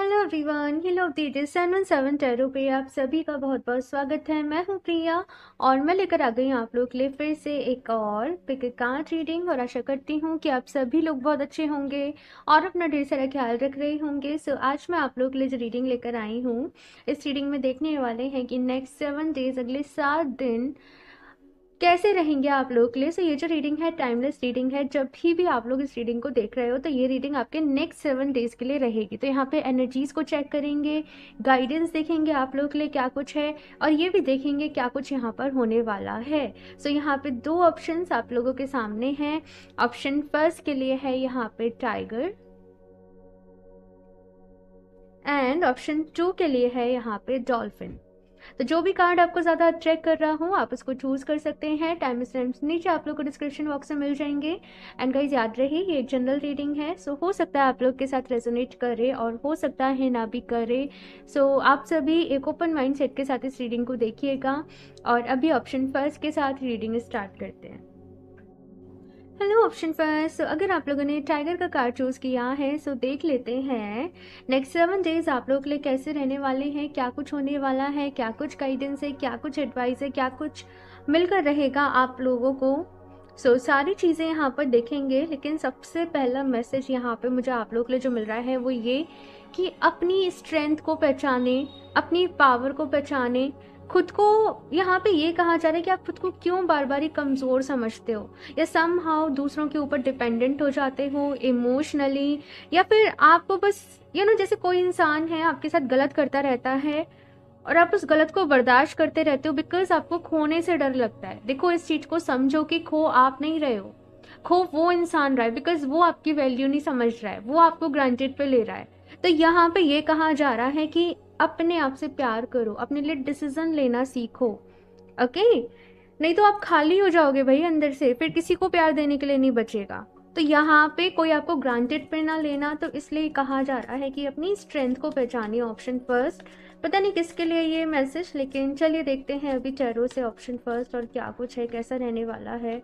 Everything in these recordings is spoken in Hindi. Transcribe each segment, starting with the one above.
हेलो एवरीवन ये लोग दीदी सैनवन सेवन टेरो पे आप सभी का बहुत बहुत स्वागत है मैं हूँ प्रिया और मैं लेकर आ गई हूँ आप लोग के लिए फिर से एक और पिक कार्ड रीडिंग और आशा करती हूँ कि आप सभी लोग बहुत अच्छे होंगे और अपना ढेर सारा ख्याल रख रहे होंगे सो आज मैं आप लोग के लिए जो रीडिंग लेकर आई हूँ इस रीडिंग में देखने वाले हैं कि नेक्स्ट सेवन डेज अगले सात दिन कैसे रहेंगे आप लोगों के लिए सो ये जो रीडिंग है टाइमलेस रीडिंग है जब भी भी आप लोग इस रीडिंग को देख रहे हो तो ये रीडिंग आपके नेक्स्ट सेवन डेज के लिए रहेगी तो यहाँ पे एनर्जीज को चेक करेंगे गाइडेंस देखेंगे आप लोगों के लिए क्या कुछ है और ये भी देखेंगे क्या कुछ यहाँ पर होने वाला है सो so, यहाँ पे दो ऑप्शन आप लोगों के सामने हैं ऑप्शन फर्स्ट के लिए है यहाँ पे टाइगर एंड ऑप्शन टू के लिए है यहाँ पे डॉल्फिन तो जो भी कार्ड आपको ज़्यादा अट्रैक्ट कर रहा हो आप उसको चूज़ कर सकते हैं टाइम स्टैम्स नीचे आप लोग को डिस्क्रिप्शन बॉक्स में मिल जाएंगे एंड गाइज याद रहे ये जनरल रीडिंग है सो हो सकता है आप लोग के साथ रेजोनेट करे और हो सकता है ना भी करे सो आप सभी एक ओपन माइंड सेट के साथ इस रीडिंग को देखिएगा और अभी ऑप्शन फर्स्ट के साथ रीडिंग स्टार्ट करते हैं हेलो ऑप्शन फर्स्ट सो अगर आप लोगों ने टाइगर का कार चूज किया है सो so देख लेते हैं नेक्स्ट सेवन डेज आप लोग के लिए कैसे रहने वाले हैं क्या कुछ होने वाला है क्या कुछ गाइडेंस है क्या कुछ एडवाइस है क्या कुछ मिलकर रहेगा आप लोगों को सो so, सारी चीज़ें यहाँ पर देखेंगे लेकिन सबसे पहला मैसेज यहाँ पर मुझे आप लोग के लिए जो मिल रहा है वो ये कि अपनी स्ट्रेंथ को पहचाने अपनी पावर को पहचाने खुद को यहाँ पे ये कहा जा रहा है कि आप खुद को क्यों बार बार ही कमज़ोर समझते हो या सम हाउ दूसरों के ऊपर डिपेंडेंट हो जाते हो इमोशनली या फिर आपको बस यू नो जैसे कोई इंसान है आपके साथ गलत करता रहता है और आप उस गलत को बर्दाश्त करते रहते हो बिकॉज आपको खोने से डर लगता है देखो इस चीज़ को समझो कि खो आप नहीं रहे हो खो वो इंसान रहा है बिकॉज वो आपकी वैल्यू नहीं समझ रहा है वो आपको ग्रांटेड पे ले रहा है तो यहाँ पे ये कहा जा रहा है कि अपने आप से प्यार करो अपने लिए डिसीजन लेना सीखो ओके नहीं तो आप खाली हो जाओगे भाई अंदर से फिर किसी को प्यार देने के लिए नहीं बचेगा तो यहाँ पे कोई आपको ग्रांटेड पे ना लेना तो इसलिए कहा जा रहा है कि अपनी स्ट्रेंथ को पहचानिए ऑप्शन फर्स्ट पता नहीं किसके लिए ये मैसेज लेकिन चलिए देखते हैं अभी चेहरों से ऑप्शन फर्स्ट और क्या कुछ है कैसा रहने वाला है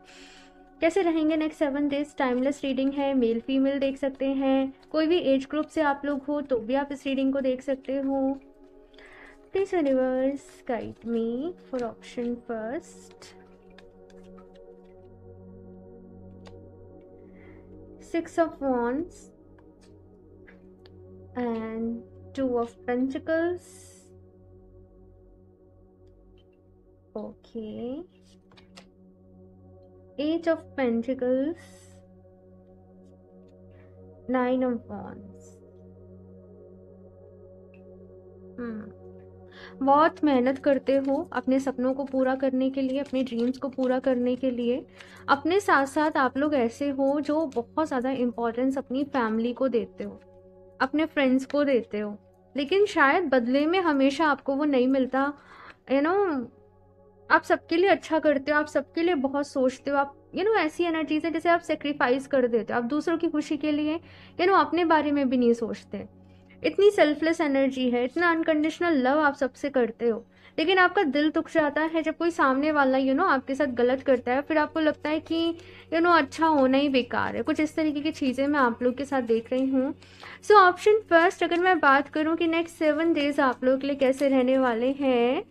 कैसे रहेंगे next seven days timeless reading है मेल फीमेल देख सकते हैं कोई भी एज ग्रुप से आप लोग हो तो भी आप इस रीडिंग को देख सकते हो please universe guide me for option first six of wands and two of pentacles okay Eight of Pentacles, Nine of Wands. Hmm. बहुत मेहनत करते हो अपने सपनों को पूरा करने के लिए अपने ड्रीम्स को पूरा करने के लिए अपने साथ साथ आप लोग ऐसे हो जो बहुत ज़्यादा इम्पोर्टेंस अपनी फैमिली को देते हो अपने फ्रेंड्स को देते हो लेकिन शायद बदले में हमेशा आपको वो नहीं मिलता यू you नो know, आप सबके लिए अच्छा करते हो आप सबके लिए बहुत सोचते हो आप यू नो ऐसी एनर्जीज है जैसे आप सेक्रीफाइस कर देते हो आप दूसरों की खुशी के लिए यू नो अपने बारे में भी नहीं सोचते इतनी सेल्फलेस एनर्जी है इतना अनकंडीशनल लव आप सबसे करते हो लेकिन आपका दिल दुख जाता है जब कोई सामने वाला यू you नो know, आपके साथ गलत करता है फिर आपको लगता है कि यू you नो know, अच्छा होना ही बेकार है कुछ इस तरीके की चीज़ें मैं आप लोग के साथ देख रही हूँ सो ऑप्शन फर्स्ट अगर मैं बात करूँ कि नेक्स्ट सेवन डेज आप लोग के लिए कैसे रहने वाले हैं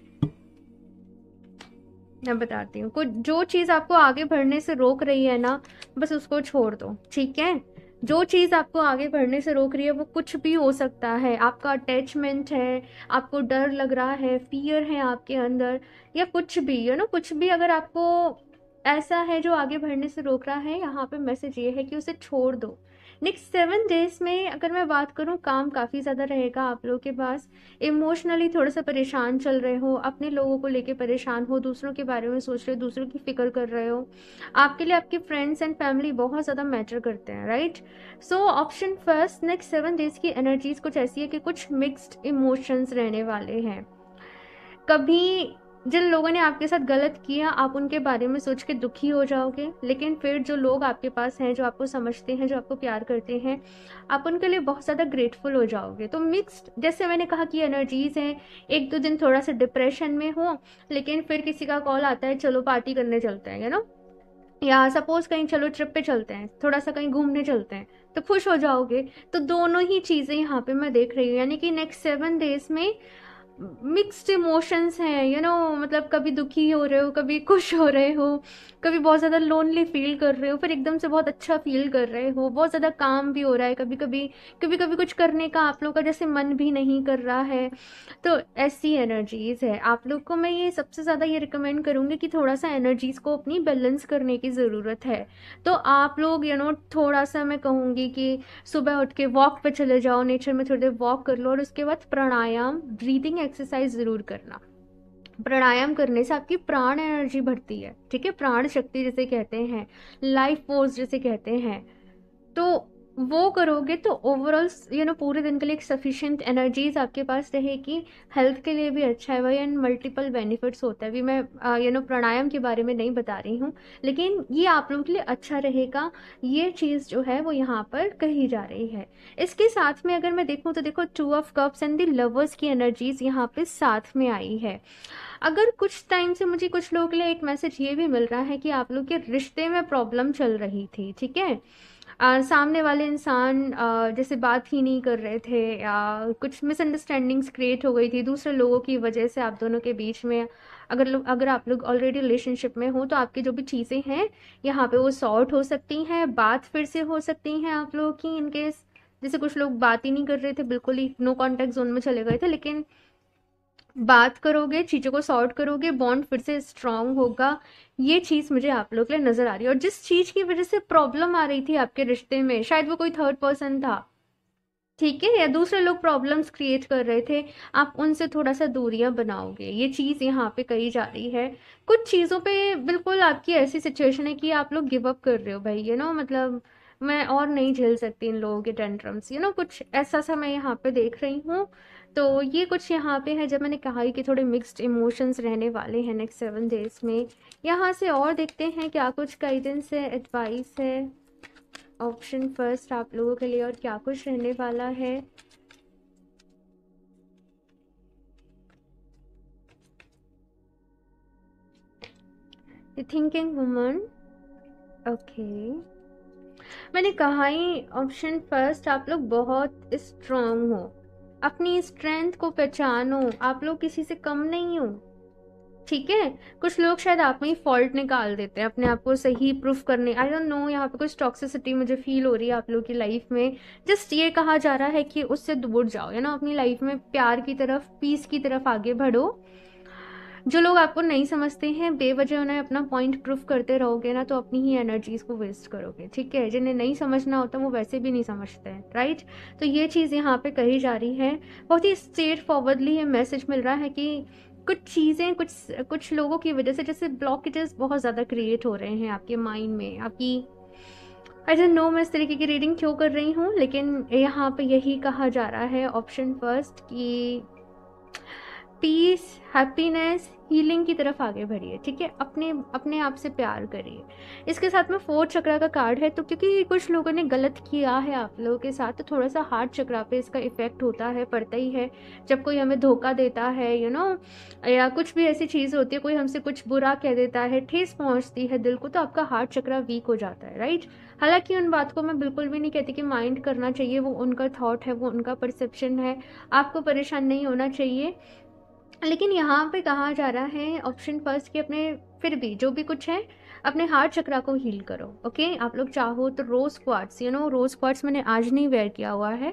मैं बताती हूँ कुछ जो चीज़ आपको आगे बढ़ने से रोक रही है ना बस उसको छोड़ दो ठीक है जो चीज़ आपको आगे बढ़ने से रोक रही है वो कुछ भी हो सकता है आपका अटैचमेंट है आपको डर लग रहा है फियर है आपके अंदर या कुछ भी यू नो कुछ भी अगर आपको ऐसा है जो आगे बढ़ने से रोक रहा है यहाँ पे मैसेज ये है कि उसे छोड़ दो नेक्स्ट सेवन डेज में अगर मैं बात करूँ काम काफ़ी ज़्यादा रहेगा आप लोगों के पास इमोशनली थोड़ा सा परेशान चल रहे हो अपने लोगों को लेके परेशान हो दूसरों के बारे में सोच रहे हो दूसरों की फिक्र कर रहे हो आपके लिए आपके फ्रेंड्स एंड फैमिली बहुत ज़्यादा मैटर करते हैं right so option first next seven days की एनर्जीज कुछ ऐसी है कि कुछ मिक्स्ड इमोशंस रहने वाले हैं कभी जिन लोगों ने आपके साथ गलत किया आप उनके बारे में सोच के दुखी हो जाओगे लेकिन फिर जो लोग आपके पास हैं जो आपको समझते हैं जो आपको प्यार करते हैं आप उनके लिए बहुत ज़्यादा ग्रेटफुल हो जाओगे तो मिक्स्ड जैसे मैंने कहा कि एनर्जीज हैं एक दो दिन थोड़ा सा डिप्रेशन में हो लेकिन फिर किसी का कॉल आता है चलो पार्टी करने चलते हैं ना या सपोज़ कहीं चलो ट्रिप पे चलते हैं थोड़ा सा कहीं घूमने चलते हैं तो खुश हो जाओगे तो दोनों ही चीज़ें यहाँ पे मैं देख रही हूँ यानी कि नेक्स्ट सेवन डेज में मिक्स्ड इमोशंस हैं यू नो मतलब कभी दुखी हो रहे हो कभी खुश हो रहे हो कभी बहुत ज़्यादा लोनली फील कर रहे हो फिर एकदम से बहुत अच्छा फील कर रहे हो बहुत ज़्यादा काम भी हो रहा है कभी कभी कभी कभी कुछ करने का आप लोग का जैसे मन भी नहीं कर रहा है तो ऐसी एनर्जीज़ है आप लोग को मैं ये सबसे ज़्यादा ये रिकमेंड करूँगी कि थोड़ा सा एनर्जीज़ को अपनी बैलेंस करने की ज़रूरत है तो आप लोग यू नो थोड़ा सा मैं कहूँगी कि सुबह उठ के वॉक पर चले जाओ नेचर में थोड़ी देर वॉक कर लो और उसके बाद प्राणायाम ब्रीदिंग एक्सरसाइज ज़रूर करना प्राणायाम करने से आपकी प्राण एनर्जी बढ़ती है ठीक है प्राण शक्ति जैसे कहते हैं लाइफ फोर्स जैसे कहते हैं तो वो करोगे तो ओवरऑल यू नो पूरे दिन के लिए एक सफिशियंट एनर्जीज आपके पास रहेगी हेल्थ के लिए भी अच्छा है वही एंड मल्टीपल बेनिफिट्स होता है भी मैं यू नो प्राणायाम के बारे में नहीं बता रही हूँ लेकिन ये आप लोगों के लिए अच्छा रहेगा ये चीज़ जो है वो यहाँ पर कही जा रही है इसके साथ में अगर मैं देखूँ तो देखो two of cups and the lovers की एनर्जीज यहाँ पर साथ में आई है अगर कुछ टाइम से मुझे कुछ लोगों के लिए एक मैसेज ये भी मिल रहा है कि आप लोग के रिश्ते में प्रॉब्लम चल रही थी ठीक है आ, सामने वाले इंसान जैसे बात ही नहीं कर रहे थे या कुछ मिसअंडरस्टैंडिंग्स क्रिएट हो गई थी दूसरे लोगों की वजह से आप दोनों के बीच में अगर लो, अगर आप लोग ऑलरेडी रिलेशनशिप में हो तो आपकी जो भी चीज़ें हैं यहाँ पे वो सॉर्ट हो सकती हैं बात फिर से हो सकती हैं आप लोगों की इनकेस जैसे कुछ लोग बात ही नहीं कर रहे थे बिल्कुल ही नो कॉन्टैक्ट जोन में चले गए थे लेकिन बात करोगे चीज़ों को सॉर्ट करोगे बॉन्ड फिर से स्ट्रांग होगा ये चीज़ मुझे आप लोग के लिए नज़र आ रही है और जिस चीज़ की वजह से प्रॉब्लम आ रही थी आपके रिश्ते में शायद वो कोई थर्ड पर्सन था ठीक है या दूसरे लोग प्रॉब्लम्स क्रिएट कर रहे थे आप उनसे थोड़ा सा दूरियां बनाओगे ये चीज़ यहाँ पे कही जा रही है कुछ चीज़ों पे बिल्कुल आपकी ऐसी सिचुएशन है कि आप लोग गिव अप कर रहे हो भाई यू नो मतलब मैं और नहीं झेल सकती इन लोगों के टेंट्रम्स यू नो कुछ ऐसा सा मैं यहाँ पे देख रही हूँ तो ये कुछ यहाँ पे है जब मैंने कहा कि थोड़े मिक्स्ड इमोशंस रहने वाले हैं नेक्स्ट सेवन डेज में यहाँ से और देखते हैं क्या कुछ गाइडेंस है एडवाइस है ऑप्शन फर्स्ट आप लोगों के लिए और क्या कुछ रहने वाला है थिंकिंग वुमन ओके मैंने कहा ही ऑप्शन फर्स्ट आप लोग बहुत स्ट्रांग हो अपनी स्ट्रेंथ को पहचानो आप लोग किसी से कम नहीं हो ठीक है कुछ लोग शायद आप में ही फॉल्ट निकाल देते हैं अपने आप को सही प्रूफ करने आई डोंट नो यहाँ पे कुछ टॉक्सिसिटी मुझे फील हो रही है आप लोग की लाइफ में जस्ट ये कहा जा रहा है कि उससे दूर जाओ या ना अपनी लाइफ में प्यार की तरफ पीस की तरफ आगे बढ़ो जो लोग आपको नहीं समझते हैं बेवजह उन्हें अपना पॉइंट प्रूफ करते रहोगे ना तो अपनी ही एनर्जीज़ को वेस्ट करोगे ठीक है जिन्हें नहीं समझना होता वो वैसे भी नहीं समझते हैं राइट तो ये चीज़ यहाँ पर कही जा रही है बहुत ही स्ट्रेट फॉरवर्डली ये मैसेज मिल रहा है कि कुछ चीज़ें कुछ कुछ लोगों की वजह से जैसे ब्लॉकेजेस बहुत ज़्यादा क्रिएट हो रहे हैं आपके माइंड में आपकी आई डोंट नो मैं इस तरीके की रीडिंग क्यों कर रही हूँ लेकिन यहाँ पे यही कहा जा रहा है ऑप्शन फर्स्ट कि पीस हैप्पीनेस हीलिंग की तरफ आगे बढ़िए ठीक है अपने अपने आप से प्यार करिए इसके साथ में फोर्थ चक्रा का कार्ड है तो क्योंकि कुछ लोगों ने गलत किया है आप लोगों के साथ तो थोड़ा सा हार्ट चक्रा पे इसका इफेक्ट होता है पड़ता ही है जब कोई हमें धोखा देता है यू you नो know, या कुछ भी ऐसी चीज़ होती है कोई हमसे कुछ बुरा कह देता है ठेस पहुँचती है दिल को तो आपका हार्ट चक्रा वीक हो जाता है राइट हालांकि उन बात को मैं बिल्कुल भी नहीं कहती कि माइंड करना चाहिए वो उनका थाट है वो उनका परसेप्शन है आपको परेशान नहीं होना चाहिए लेकिन यहाँ पे कहा जा रहा है ऑप्शन फर्स्ट कि अपने फिर भी जो भी कुछ है अपने हार्ट चक्रा को हील करो ओके आप लोग चाहो तो rose quartz you know rose quartz मैंने आज नहीं वेयर किया हुआ है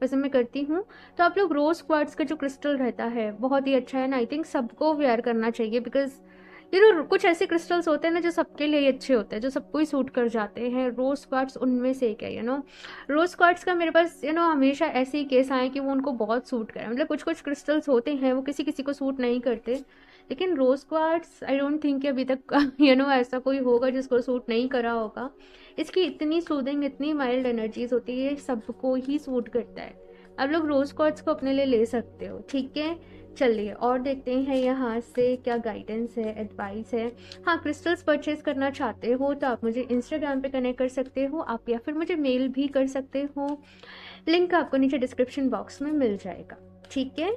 वैसे मैं करती हूँ तो आप लोग रोज़ क्वार्ट्स का जो क्रिस्टल रहता है बहुत ही अच्छा है ना आई थिंक सबको वेयर करना चाहिए बिकॉज़ यू नो कुछ ऐसे क्रिस्टल्स होते हैं ना जो सबके लिए अच्छे होते हैं जो सबको ही सूट कर जाते हैं रोज क्वार्ट्स उनमें से एक है यू नो रोज क्वार्ट्स का मेरे पास यू नो हमेशा ऐसे ही केस आए कि वो उनको बहुत सूट करें मतलब कुछ कुछ क्रिस्टल्स होते हैं वो किसी किसी को सूट नहीं करते लेकिन rose quartz I don't think कि अभी तक यू you नो know, ऐसा कोई होगा जिसको सूट नहीं करा होगा इसकी इतनी सूदिंग इतनी माइल्ड एनर्जीज होती है सबको ही सूट करता है आप लोग रोज क्वार्ट्स को अपने लिए ले सकते हो ठीक है चलिए और देखते हैं यहाँ से क्या गाइडेंस है एडवाइस है हाँ क्रिस्टल्स परचेज करना चाहते हो तो आप मुझे इंस्टाग्राम पे कनेक्ट कर सकते हो आप या फिर मुझे मेल भी कर सकते हो लिंक आपको नीचे डिस्क्रिप्शन बॉक्स में मिल जाएगा ठीक है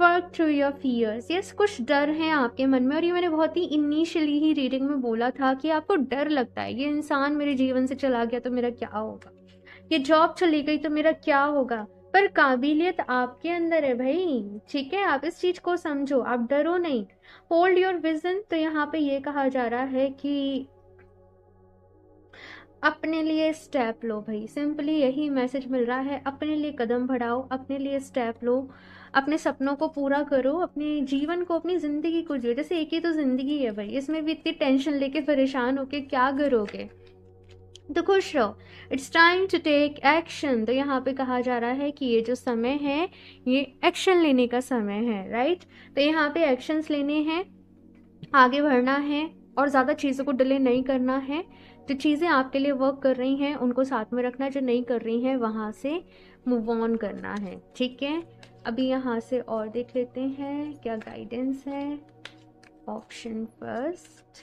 work through your fears yes कुछ डर हैं आपके मन में और ये मैंने बहुत ही इनिशियली ही रीडिंग में बोला था कि आपको डर लगता है ये इंसान मेरे जीवन से चला गया तो मेरा क्या होगा कि जॉब चली गई तो मेरा क्या होगा पर काबिलियत आपके अंदर है भाई ठीक है आप इस चीज़ को समझो आप डरो नहीं होल्ड योर विजन तो यहाँ पे ये कहा जा रहा है कि अपने लिए स्टेप लो भाई सिंपली यही मैसेज मिल रहा है अपने लिए कदम बढ़ाओ अपने लिए स्टेप लो अपने सपनों को पूरा करो अपने जीवन को अपनी ज़िंदगी को जियो जैसे एक ही तो ज़िंदगी है भाई इसमें भी इतनी टेंशन लेके परेशान होके क्या करोगे तो खुश रहो it's time to take action तो यहाँ पे कहा जा रहा है कि ये जो समय है ये एक्शन लेने का समय है राइट तो यहाँ पे एक्शंस लेने हैं आगे बढ़ना है और ज़्यादा चीज़ों को डिले नहीं करना है जो चीज़ें आपके लिए वर्क कर रही हैं उनको साथ में रखना जो नहीं कर रही हैं वहाँ से मूव ऑन करना है ठीक है अभी यहाँ से और देख लेते हैं क्या गाइडेंस है option first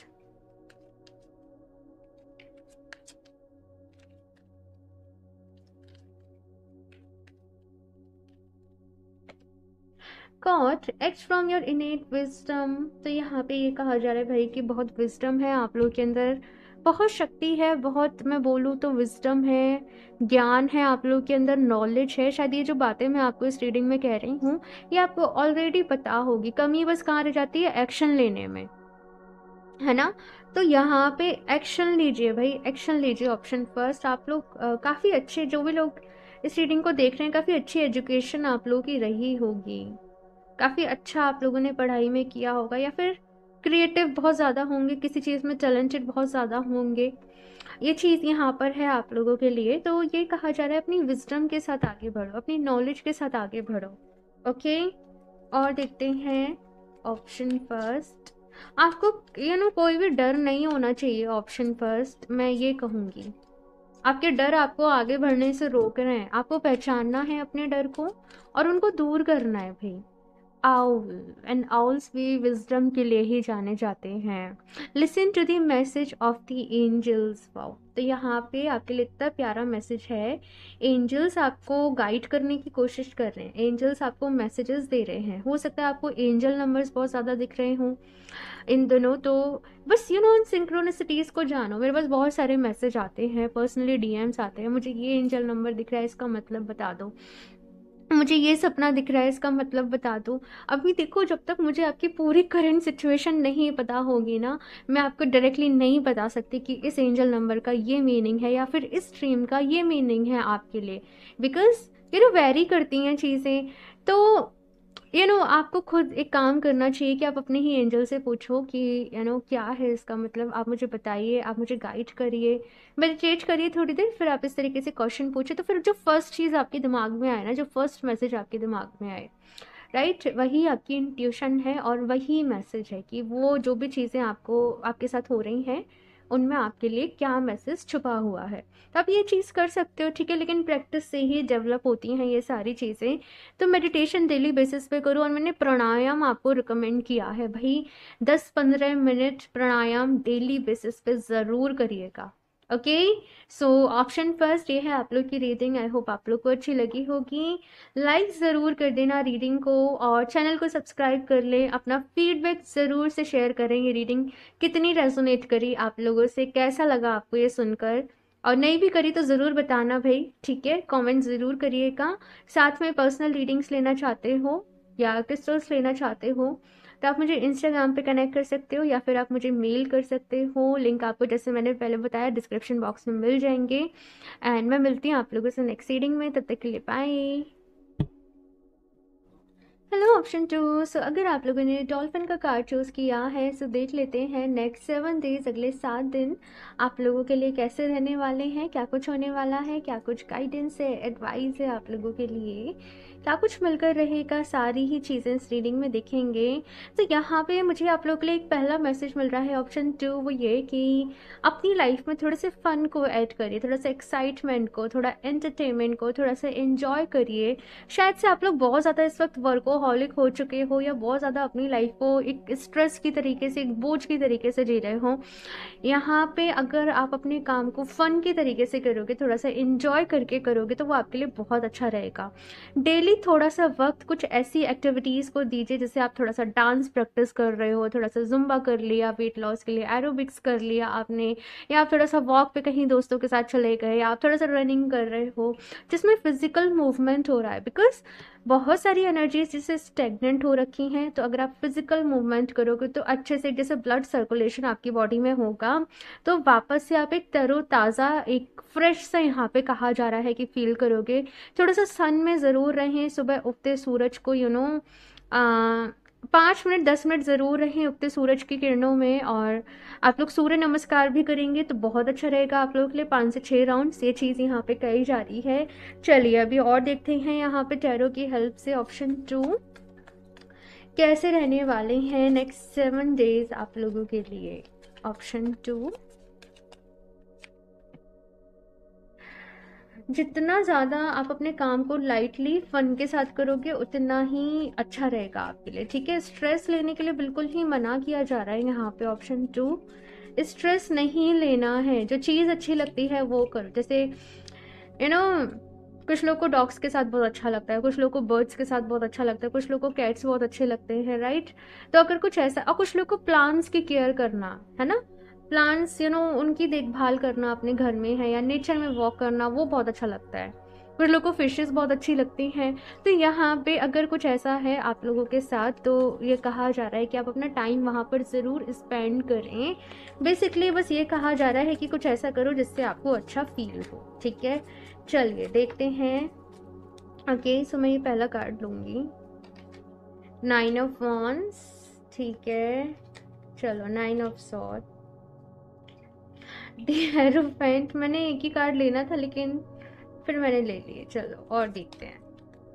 got act from your innate wisdom तो यहाँ पे ये कहा जा रहा है भाई कि बहुत विजडम है आप लोग के अंदर बहुत शक्ति है बहुत मैं बोलूँ तो विजडम है ज्ञान है आप लोग के अंदर नॉलेज है शायद ये जो बातें मैं आपको इस रीडिंग में कह रही हूँ ये आपको ऑलरेडी पता होगी कमी बस कहाँ रह जाती है एक्शन लेने में है ना तो यहाँ पे एक्शन लीजिए भाई एक्शन लीजिए ऑप्शन फर्स्ट आप लोग काफ़ी अच्छे जो भी लोग इस रीडिंग को देख रहे हैं काफ़ी अच्छी एजुकेशन आप लोगों की रही होगी काफ़ी अच्छा आप लोगों ने पढ़ाई में किया होगा या फिर क्रिएटिव बहुत ज़्यादा होंगे किसी चीज़ में टैलेंटेड बहुत ज़्यादा होंगे ये चीज़ यहाँ पर है आप लोगों के लिए तो ये कहा जा रहा है अपनी विजडम के साथ आगे बढ़ो अपनी नॉलेज के साथ आगे बढ़ो ओके और देखते हैं ऑप्शन फर्स्ट आपको यू नो कोई भी डर नहीं होना चाहिए ऑप्शन फर्स्ट मैं ये कहूँगी आपके डर आपको आगे बढ़ने से रोक रहे हैं आपको पहचानना है अपने डर को और उनको दूर करना है भाई एंड आउल्स भी विजडम के लिए ही जाने जाते हैं listen to the message of the angels wow तो यहाँ पे आपके लिए इतना प्यारा मैसेज है एंजल्स आपको गाइड करने की कोशिश कर रहे हैं एंजल्स आपको मैसेजेस दे रहे हैं हो सकता है आपको एंजल नंबर्स बहुत ज़्यादा दिख रहे हों इन दोनों तो बस यू नो उन सिंक्रोनिसिटीज़ को जानो मेरे पास बहुत सारे मैसेज आते हैं पर्सनली डीएम्स आते हैं मुझे ये एंजल नंबर दिख रहा है इसका मतलब बता दो मुझे ये सपना दिख रहा है इसका मतलब बता दो अभी देखो जब तक मुझे आपकी पूरी करंट सिचुएशन नहीं पता होगी ना मैं आपको डायरेक्टली नहीं बता सकती कि इस एंजल नंबर का ये मीनिंग है या फिर इस ड्रीम का ये मीनिंग है आपके लिए बिकॉज यू नो वेरी करती हैं चीज़ें तो यू नो आपको खुद एक काम करना चाहिए कि आप अपने ही एंजल से पूछो कि यू you नो know, क्या है इसका मतलब आप मुझे बताइए आप मुझे गाइड करिए मेडिटेट करिए थोड़ी देर फिर आप इस तरीके से क्वेश्चन पूछे तो फिर जो फर्स्ट चीज़ आपके दिमाग में आए ना जो फर्स्ट मैसेज आपके दिमाग में आए राइट right? वही आपकी इंट्यूशन है और वही मैसेज है कि वो जो भी चीज़ें आपको आपके साथ हो रही हैं उनमें आपके लिए क्या मैसेज छुपा हुआ है तो आप ये चीज़ कर सकते हो ठीक है लेकिन प्रैक्टिस से ही डेवलप होती हैं ये सारी चीज़ें तो मेडिटेशन डेली बेसिस पे करो और मैंने प्राणायाम आपको रिकमेंड किया है भाई दस पंद्रह मिनट प्राणायाम डेली बेसिस पे ज़रूर करिएगा ओके सो ऑप्शन फर्स्ट ये है आप लोग की रीडिंग आई होप आप लोग को अच्छी लगी होगी लाइक like ज़रूर कर देना रीडिंग को और चैनल को सब्सक्राइब कर लें अपना फीडबैक ज़रूर से शेयर करें ये रीडिंग कितनी रेजोनेट करी आप लोगों से कैसा लगा आपको ये सुनकर और नहीं भी करी तो ज़रूर बताना भाई ठीक है कमेंट ज़रूर करिएगा साथ में पर्सनल रीडिंग्स लेना चाहते हो या क्रिस्टल्स लेना चाहते हो तो आप मुझे इंस्टाग्राम पे कनेक्ट कर सकते हो या फिर आप मुझे मेल कर सकते हो लिंक आपको जैसे मैंने पहले बताया डिस्क्रिप्शन बॉक्स में मिल जाएंगे एंड मैं मिलती हूँ आप लोगों से नेक्स्ट रीडिंग में तब तक के लिए bye hello option two so अगर आप लोगों ने डॉल्फिन का कार्ड चूज़ किया है सो so देख लेते हैं नेक्स्ट सेवन डेज अगले सात दिन आप लोगों के लिए कैसे रहने वाले हैं क्या कुछ होने वाला है क्या कुछ गाइडेंस है एडवाइस है आप लोगों के लिए क्या कुछ मिलकर रहेगा सारी ही चीज़ें इस रीडिंग में देखेंगे तो यहाँ पे मुझे आप लोग के लिए एक पहला मैसेज मिल रहा है ऑप्शन टू वो ये कि अपनी लाइफ में थोड़े से फ़न को ऐड करिए थोड़ा सा एक्साइटमेंट को थोड़ा एंटरटेनमेंट को थोड़ा सा इन्जॉय करिए शायद से आप लोग बहुत ज़्यादा इस वक्त वर्कोहॉलिक हो चुके हो या बहुत ज़्यादा अपनी लाइफ को एक स्ट्रेस की तरीके से एक बोझ की तरीके से जी रहे हो यहाँ पे अगर आप अपने काम को फ़न की तरीके से करोगे थोड़ा सा इन्जॉय करके करोगे तो वो आपके लिए बहुत अच्छा रहेगा डेली डेली थोड़ा सा वक्त कुछ ऐसी एक्टिविटीज़ को दीजिए जैसे आप थोड़ा सा डांस प्रैक्टिस कर रहे हो थोड़ा सा जुम्बा कर लिया वेट लॉस के लिए एरोबिक्स कर लिया आपने या आप थोड़ा सा वॉक पे कहीं दोस्तों के साथ चले गए या आप थोड़ा सा रनिंग कर रहे हो जिसमें फिजिकल मूवमेंट हो रहा है बिकॉज बहुत सारी एनर्जीज जैसे स्टेगनेंट हो रखी हैं तो अगर आप फिजिकल मूवमेंट करोगे तो अच्छे से जैसे ब्लड सर्कुलेशन आपकी बॉडी में होगा तो वापस से आप एक तरोताज़ा एक फ्रेश सा यहाँ पे कहा जा रहा है कि फील करोगे थोड़ा सा सन में ज़रूर रहें सुबह उगते सूरज को यू you नो know, पाँच मिनट दस मिनट ज़रूर रहें उगते सूरज की किरणों में और आप लोग सूर्य नमस्कार भी करेंगे तो बहुत अच्छा रहेगा आप लोगों के लिए पाँच से छः राउंड ये चीज़ यहाँ पे कही जा रही है चलिए अभी और देखते हैं यहाँ पे टैरो की हेल्प से ऑप्शन टू कैसे रहने वाले हैं नेक्स्ट सेवन डेज आप लोगों के लिए ऑप्शन टू जितना ज़्यादा आप अपने काम को लाइटली फन के साथ करोगे उतना ही अच्छा रहेगा आपके लिए ठीक है स्ट्रेस लेने के लिए बिल्कुल ही मना किया जा रहा है यहाँ पे ऑप्शन टू स्ट्रेस नहीं लेना है जो चीज़ अच्छी लगती है वो करो जैसे यू नो कुछ लोग को डॉग्स के साथ बहुत अच्छा लगता है कुछ लोग को बर्ड्स के साथ बहुत अच्छा लगता है कुछ लोग को कैट्स बहुत अच्छे लगते हैं राइट तो अगर कुछ ऐसा और कुछ लोग को प्लांट्स की केयर करना है ना प्लांट्स यू नो उनकी देखभाल करना अपने घर में है या नेचर में वॉक करना वो बहुत अच्छा लगता है कुछ लोग को फिशेस बहुत अच्छी लगती हैं तो यहाँ पे अगर कुछ ऐसा है आप लोगों के साथ तो ये कहा जा रहा है कि आप अपना टाइम वहाँ पर ज़रूर स्पेंड करें बेसिकली बस ये कहा जा रहा है कि कुछ ऐसा करो जिससे आपको अच्छा फील हो ठीक है चलिए देखते हैं ओके सो मैं ये पहला कार्ड लूँगी नाइन ऑफ वॉन्स ठीक है चलो नाइन ऑफ सॉट एरोफेंट मैंने एक ही कार्ड लेना था लेकिन फिर मैंने ले लिए चलो और देखते हैं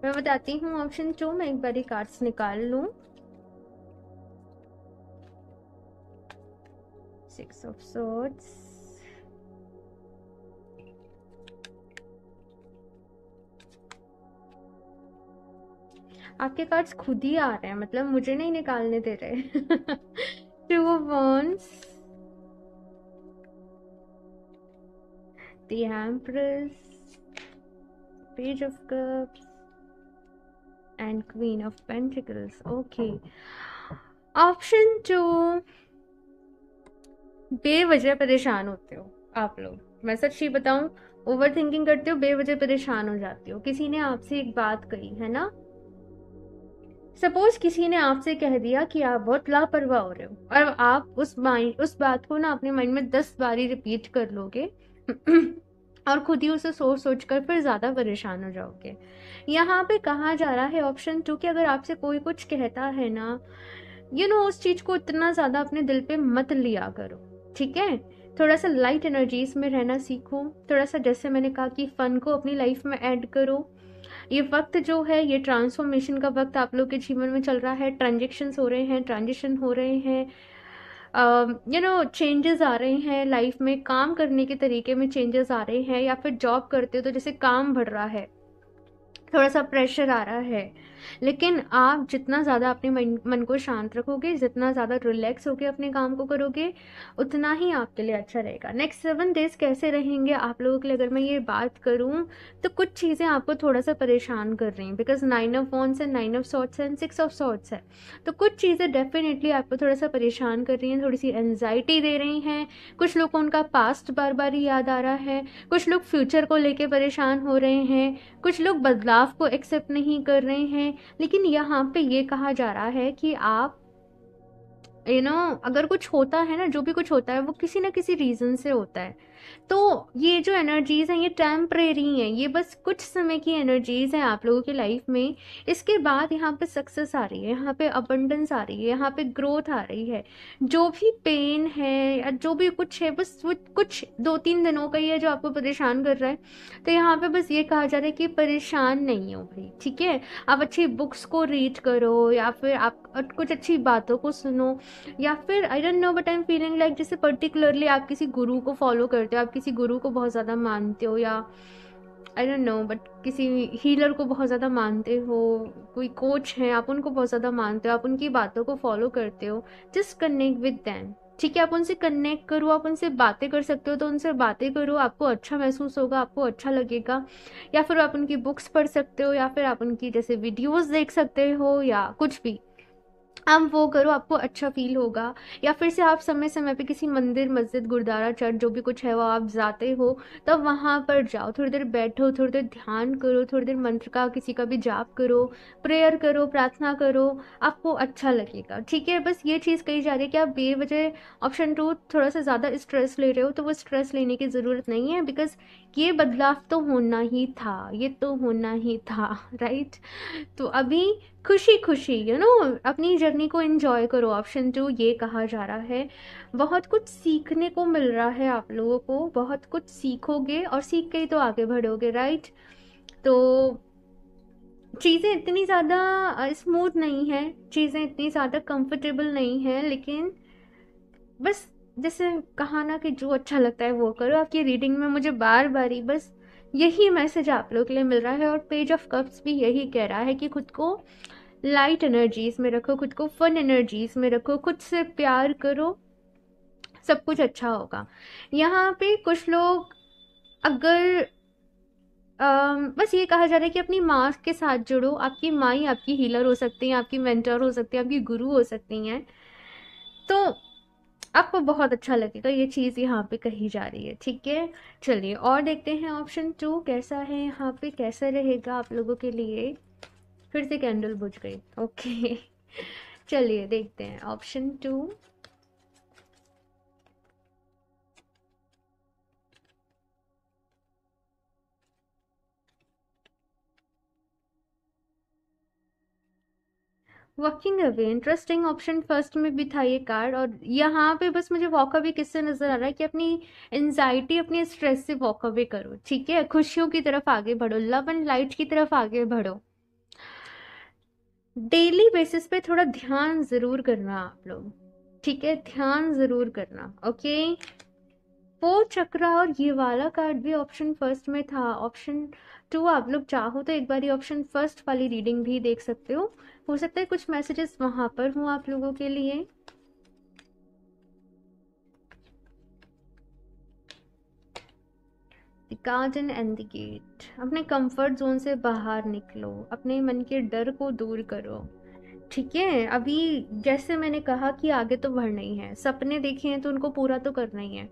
मैं बताती हूँ ऑप्शन टू मैं एक बार ही कार्ड्स निकाल लूँ सिक्स ऑफ सोर्ट्स आपके कार्ड्स खुद ही आ रहे हैं मतलब मुझे नहीं निकालने दे रहे two of wands the Empress, Page of Cups, and Queen of Pentacles. Okay. Option two बेवजह परेशान होते हो आप लोग मैं सच ही बताऊं ओवर थिंकिंग करते हो बेवजह परेशान हो जाते हो किसी ने आपसे एक बात कही है ना सपोज किसी ने आपसे कह दिया कि आप बहुत लापरवाह हो रहे हो और आप उस माइंड उस बात को ना अपने माइंड में दस बारी रिपीट कर लोगे और खुद ही उसे सोच सोच कर फिर ज़्यादा परेशान हो जाओगे यहाँ पे कहा जा रहा है ऑप्शन टू कि अगर आपसे कोई कुछ कहता है ना यू you नो know, उस चीज़ को इतना ज़्यादा अपने दिल पे मत लिया करो ठीक है थोड़ा सा लाइट एनर्जीज में रहना सीखो थोड़ा सा जैसे मैंने कहा कि फ़न को अपनी लाइफ में ऐड करो ये वक्त जो है ये ट्रांसफॉर्मेशन का वक्त आप लोग के जीवन में चल रहा है ट्रांजेक्शन्स हो रहे हैं ट्रांजेक्शन हो रहे हैं यू नो चेंजेस आ रहे हैं लाइफ में काम करने के तरीके में चेंजेस आ रहे हैं या फिर जॉब करते हो तो जैसे काम बढ़ रहा है थोड़ा सा प्रेशर आ रहा है लेकिन आप जितना ज़्यादा अपने मन मन को शांत रखोगे जितना ज़्यादा रिलैक्स होकर अपने काम को करोगे उतना ही आपके लिए अच्छा रहेगा नेक्स्ट सेवन डेज कैसे रहेंगे आप लोगों के लिए अगर मैं ये बात करूँ तो कुछ चीज़ें आपको थोड़ा सा परेशान कर रही हैं बिकॉज नाइन ऑफ वॉन्स है nine of swords and six of swords है तो कुछ चीज़ें डेफिनेटली आपको थोड़ा सा परेशान कर रही हैं थोड़ी सी एनजाइटी दे रही हैं कुछ लोग को उनका पास्ट बार बार ही याद आ रहा है कुछ लोग फ्यूचर को लेकर परेशान हो रहे हैं कुछ लोग बदलाव को एक्सेप्ट नहीं कर रहे हैं लेकिन यहाँ पे ये कहा जा रहा है कि आप यू you नो know, अगर कुछ होता है ना जो भी कुछ होता है वो किसी ना किसी रीज़न से होता है तो ये जो एनर्जीज़ हैं ये टेम्परेरी हैं ये बस कुछ समय की एनर्जीज़ हैं आप लोगों की लाइफ में इसके बाद यहाँ पे सक्सेस आ रही है यहाँ पे अबंडेंस आ रही है यहाँ पे ग्रोथ आ रही है जो भी पेन है या जो भी कुछ है बस वो कुछ दो तीन दिनों का ही है जो आपको परेशान कर रहा है तो यहाँ पर बस ये कहा जा रहा है कि परेशान नहीं हो भाई ठीक है आप अच्छी बुक्स को रीड करो या फिर आप कुछ अच्छी बातों को सुनो या फिर I don't know but I am feeling like जैसे पर्टिकुलरली आप किसी गुरु को फॉलो करते हो हो आप किसी गुरु को बहुत ज़्यादा मानते हो या आई डोंट नो बट किसी हीलर को बहुत ज़्यादा मानते हो कोई कोच हैं आप उनको बहुत ज़्यादा मानते हो आप उनकी बातों को फॉलो करते हो जस्ट कनेक्ट विद दैम ठीक है आप उनसे कनेक्ट करो आप उनसे बातें कर सकते हो तो उनसे बातें करो आपको अच्छा महसूस होगा आपको अच्छा लगेगा या फिर आप उनकी बुक्स पढ़ सकते हो या फिर आप उनकी जैसे वीडियोस देख सकते हो या कुछ भी आप वो करो आपको अच्छा फील होगा या फिर से आप समय समय पे किसी मंदिर मस्जिद गुरुद्वारा चर्च जो भी कुछ है वो आप जाते हो तब वहाँ पर जाओ थोड़ी देर बैठो थोड़ी देर ध्यान करो थोड़ी देर मंत्र का किसी का भी जाप करो प्रेयर करो प्रार्थना करो आपको अच्छा लगेगा ठीक है बस ये चीज़ कही जा रही है कि आप बेवजह ऑप्शन टू थोड़ा सा ज़्यादा स्ट्रेस ले रहे हो तो वो स्ट्रेस लेने की ज़रूरत नहीं है बिकॉज ये बदलाव तो होना ही था ये तो होना ही था राइट तो अभी खुशी खुशी यू नो अपनी जर्नी को इन्जॉय करो ऑप्शन टू ये कहा जा रहा है बहुत कुछ सीखने को मिल रहा है आप लोगों को बहुत कुछ सीखोगे और सीख के ही तो आगे बढ़ोगे राइट तो चीज़ें इतनी ज़्यादा स्मूथ नहीं है चीज़ें इतनी ज़्यादा कंफर्टेबल नहीं है लेकिन बस जैसे कहा ना कि जो अच्छा लगता है वो करो आपकी रीडिंग में मुझे बार बार ही बस यही मैसेज आप लोग के लिए मिल रहा है और पेज ऑफ कप्स भी यही कह रहा है कि खुद को लाइट एनर्जीज में रखो खुद को फन एनर्जीज में रखो खुद से प्यार करो सब कुछ अच्छा होगा यहाँ पे कुछ लोग अगर आ, बस ये कहा जा रहा है कि अपनी माँ के साथ जुड़ो आपकी माँ ही आपकी हीलर हो सकती हैं आपकी मेंटर हो सकती है आपकी गुरु हो सकती हैं तो आपको बहुत अच्छा लगेगा ये चीज़ यहाँ पे कही जा रही है ठीक है चलिए और देखते हैं ऑप्शन टू कैसा है यहाँ पे कैसा रहेगा आप लोगों के लिए फिर से कैंडल बुझ गई ओके चलिए देखते हैं option two walking away interesting option first में भी था ये कार्ड और यहाँ पे बस मुझे वॉक अवे किससे नज़र आ रहा है कि अपनी एनजाइटी अपने स्ट्रेस से वॉक अवे करो ठीक है खुशियों की तरफ आगे बढ़ो लव एंड लाइट की तरफ आगे बढ़ो डेली बेसिस पे थोड़ा ध्यान ज़रूर करना आप लोग ठीक है ध्यान ज़रूर करना ओके वो चक्रा और ये वाला कार्ड भी ऑप्शन फर्स्ट में था ऑप्शन option... टू आप लोग चाहो तो एक बार ये ऑप्शन फर्स्ट वाली रीडिंग भी देख सकते हो हो सकता है कुछ मैसेजेस वहां पर हूँ आप लोगों के लिए गार्डन एंड द गेट अपने कंफर्ट जोन से बाहर निकलो अपने मन के डर को दूर करो ठीक है अभी जैसे मैंने कहा कि आगे तो बढ़ना ही है सपने देखे हैं तो उनको पूरा तो करना ही है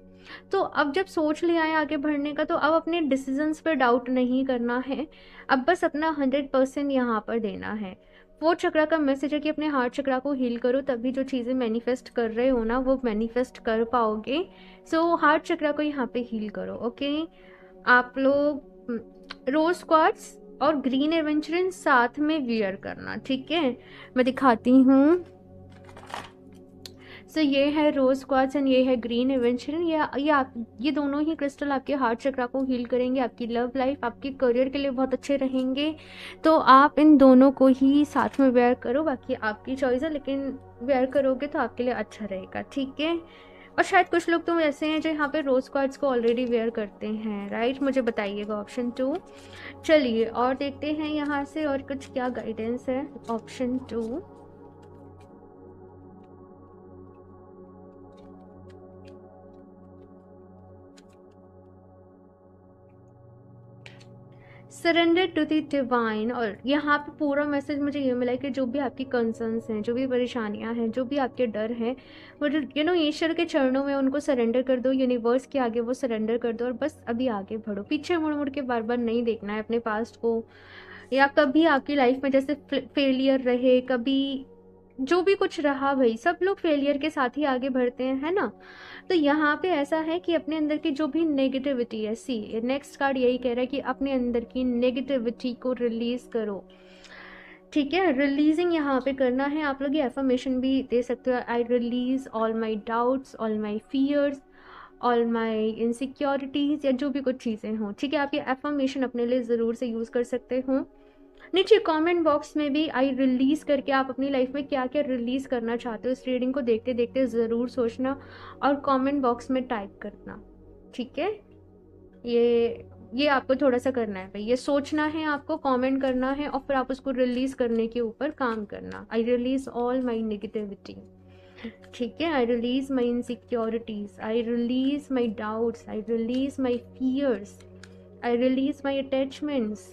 तो अब जब सोच लिया है आगे बढ़ने का तो अब अपने डिसीजंस पे डाउट नहीं करना है अब बस अपना हंड्रेड परसेंट यहाँ पर देना है वो चक्रा का मैसेज है कि अपने हार्ट चक्रा को हील करो तभी जो चीज़ें मैनिफेस्ट कर रहे हो ना वो मैनिफेस्ट कर पाओगे सो so, हार्ट चक्रा को यहाँ पे हील करो ओके आप लोग रोज हम्म, क्वार्ट्स और ग्रीन एडवेंचर साथ में वियर करना ठीक है मैं दिखाती हूँ सो so, ये है रोज़ क्वार्ट्स एंड ये है ग्रीन एडवेंचर ये ये आप ये दोनों ही क्रिस्टल आपके हार्ट चक्रा को हील करेंगे आपकी लव लाइफ आपके करियर के लिए बहुत अच्छे रहेंगे तो आप इन दोनों को ही साथ में वेयर करो बाकी आपकी चॉइस है लेकिन वेयर करोगे तो आपके लिए अच्छा रहेगा ठीक है और शायद कुछ लोग तो ऐसे हैं जो यहाँ पे रोज़ क्वार्ट्स को ऑलरेडी वेयर करते हैं राइट मुझे बताइएगा ऑप्शन टू चलिए और देखते हैं यहाँ से और कुछ क्या गाइडेंस है option two surrender to the divine और यहाँ पे पूरा मैसेज मुझे ये मिला कि जो भी आपकी कंसर्न्स हैं जो भी परेशानियाँ हैं जो भी आपके डर हैं वो यू नो ईश्वर के चरणों में उनको सरेंडर कर दो यूनिवर्स के आगे वो सरेंडर कर दो और बस अभी आगे बढ़ो पीछे मुड़ मुड़ के बार बार नहीं देखना है अपने पास्ट को या कभी आपकी लाइफ में जैसे फेलियर रहे कभी जो भी कुछ रहा भाई सब लोग फेलियर के साथ ही आगे बढ़ते हैं है ना तो यहाँ पे ऐसा है कि अपने अंदर की जो भी नेगेटिविटी है सी नेक्स्ट कार्ड यही कह रहा है कि अपने अंदर की नेगेटिविटी को रिलीज़ करो ठीक है रिलीजिंग यहाँ पे करना है आप लोग ये एफर्मेशन भी दे सकते हो I release all my doubts all my fears all my insecurities या जो भी कुछ चीज़ें हों ठीक है आप ये एफर्मेशन अपने लिए ज़रूर से यूज़ कर सकते हो नीचे कमेंट बॉक्स में भी आई रिलीज़ करके आप अपनी लाइफ में क्या क्या रिलीज़ करना चाहते हो इस रीडिंग को देखते देखते ज़रूर सोचना और कमेंट बॉक्स में टाइप करना ठीक है ये ये आपको थोड़ा सा करना है भाई ये सोचना है आपको कमेंट करना है और फिर आप उसको रिलीज़ करने के ऊपर काम करना I release all my negativity ठीक है I release my insecurities I release my doubts I release my fears I release my attachments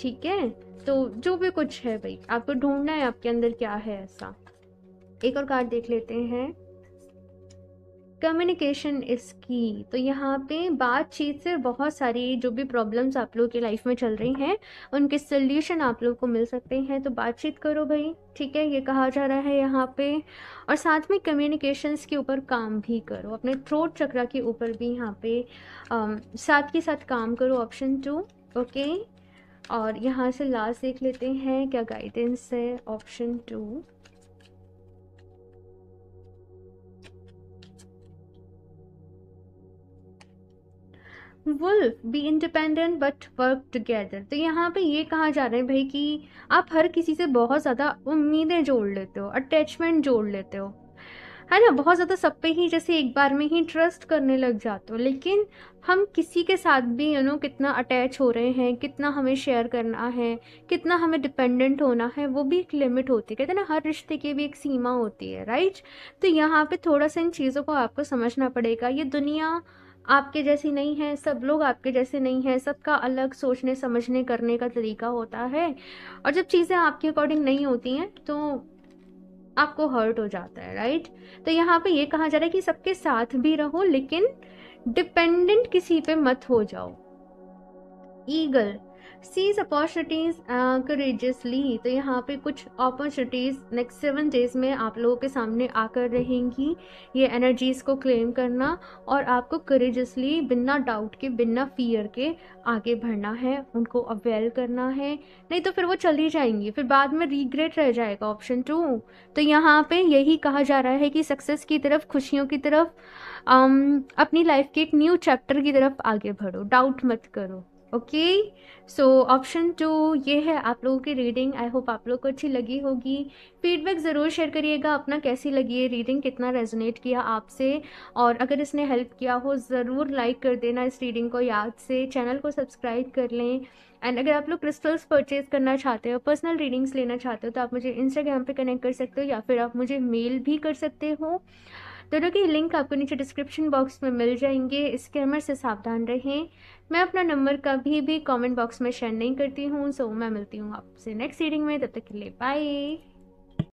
ठीक है तो जो भी कुछ है भाई आपको ढूंढना है आपके अंदर क्या है ऐसा एक और कार्ड देख लेते हैं कम्युनिकेशन इसकी तो यहाँ पे बातचीत से बहुत सारी जो भी प्रॉब्लम्स आप लोग की लाइफ में चल रही हैं उनके सल्यूशन आप लोग को मिल सकते हैं तो बातचीत करो भाई ठीक है ये कहा जा रहा है यहाँ पे और साथ में कम्युनिकेशंस के ऊपर काम भी करो अपने थ्रोट चक्रा के ऊपर भी यहाँ पे आ, साथ के साथ काम करो ऑप्शन टू ओके और यहाँ से लास्ट देख लेते हैं क्या गाइडेंस है option two will be independent but work together तो यहाँ पे ये कहा जा रहा है भाई कि आप हर किसी से बहुत ज़्यादा उम्मीदें जोड़ लेते हो अटैचमेंट जोड़ लेते हो है ना बहुत ज़्यादा सब पे ही जैसे एक बार में ही ट्रस्ट करने लग जाते हो लेकिन हम किसी के साथ भी यू नो कितना अटैच हो रहे हैं कितना हमें शेयर करना है कितना हमें डिपेंडेंट होना है वो भी एक लिमिट होती है कहते हैं ना हर रिश्ते की भी एक सीमा होती है राइट तो यहाँ पे थोड़ा सा इन चीज़ों को आपको समझना पड़ेगा ये दुनिया आपके जैसी नहीं है सब लोग आपके जैसे नहीं हैं सबका अलग सोचने समझने करने का तरीका होता है और जब चीज़ें आपके अकॉर्डिंग नहीं होती हैं तो आपको हर्ट हो जाता है राइट तो यहाँ पे ये कहा जा रहा है कि सबके साथ भी रहो लेकिन डिपेंडेंट किसी पे मत हो जाओ ईगल सीज अपॉर्चुनिटीज करेजियसली तो यहाँ पे कुछ अपॉर्चुनिटीज़ नेक्स्ट सेवन डेज में आप लोगों के सामने आकर रहेंगी ये एनर्जीज़ को क्लेम करना और आपको करेजियसली बिना डाउट के बिना फियर के आगे बढ़ना है उनको अवेल करना है नहीं तो फिर वो चली जाएंगी फिर बाद में रिग्रेट रह जाएगा ऑप्शन टू तो यहाँ पे यही कहा जा रहा है कि सक्सेस की तरफ खुशियों की तरफ अम, um, अपनी लाइफ के एक न्यू चैप्टर की तरफ आगे बढ़ो डाउट मत करो ओके सो ऑप्शन टू ये है आप लोगों की रीडिंग आई होप आप लोग को अच्छी लगी होगी फीडबैक ज़रूर शेयर करिएगा अपना कैसी लगी है रीडिंग कितना रेजोनेट किया आपसे और अगर इसने हेल्प किया हो ज़रूर लाइक कर देना इस रीडिंग को याद से चैनल को सब्सक्राइब कर लें एंड अगर आप लोग क्रिस्टल्स परचेज करना चाहते हो पर्सनल रीडिंग्स लेना चाहते हो तो आप मुझे इंस्टाग्राम पर कनेक्ट कर सकते हो या फिर आप मुझे मेल भी कर सकते हो दोनों तो के लिंक आपको नीचे डिस्क्रिप्शन बॉक्स में मिल जाएंगे स्कैमर से सावधान रहें मैं अपना नंबर कभी भी कमेंट बॉक्स में शेयर नहीं करती हूँ सो मैं मिलती हूँ आपसे नेक्स्ट रीडिंग में तब तक के लिए बाय